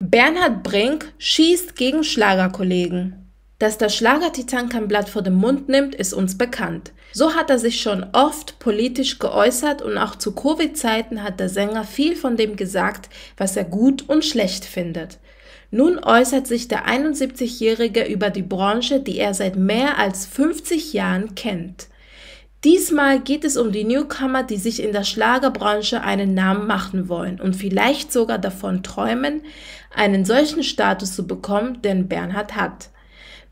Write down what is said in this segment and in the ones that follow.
Bernhard Brink schießt gegen Schlagerkollegen. Dass der Schlagertitan kein Blatt vor den Mund nimmt, ist uns bekannt. So hat er sich schon oft politisch geäußert und auch zu Covid-Zeiten hat der Sänger viel von dem gesagt, was er gut und schlecht findet. Nun äußert sich der 71-Jährige über die Branche, die er seit mehr als 50 Jahren kennt. Diesmal geht es um die Newcomer, die sich in der Schlagerbranche einen Namen machen wollen und vielleicht sogar davon träumen, einen solchen Status zu bekommen, den Bernhard hat.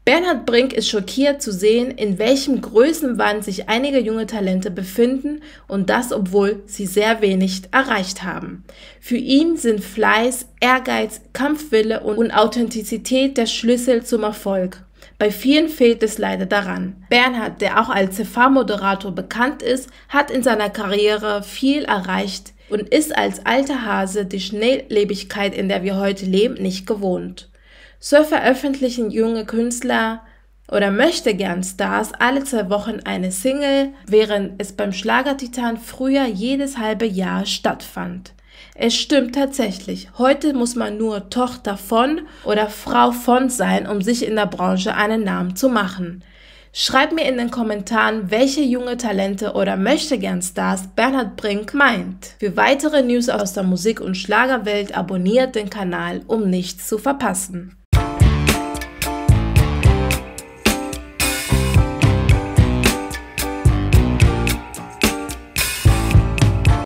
Bernhard Brink ist schockiert zu sehen, in welchem Größenwand sich einige junge Talente befinden und das, obwohl sie sehr wenig erreicht haben. Für ihn sind Fleiß, Ehrgeiz, Kampfwille und Authentizität der Schlüssel zum Erfolg. Bei vielen fehlt es leider daran. Bernhard, der auch als TV-Moderator bekannt ist, hat in seiner Karriere viel erreicht und ist als alter Hase die Schnelllebigkeit, in der wir heute leben, nicht gewohnt. So veröffentlichen junge Künstler oder möchte gern Stars alle zwei Wochen eine Single, während es beim Schlagertitan früher jedes halbe Jahr stattfand. Es stimmt tatsächlich. Heute muss man nur Tochter von oder Frau von sein, um sich in der Branche einen Namen zu machen. Schreib mir in den Kommentaren, welche junge Talente oder möchte gern stars Bernhard Brink meint. Für weitere News aus der Musik- und Schlagerwelt abonniert den Kanal, um nichts zu verpassen.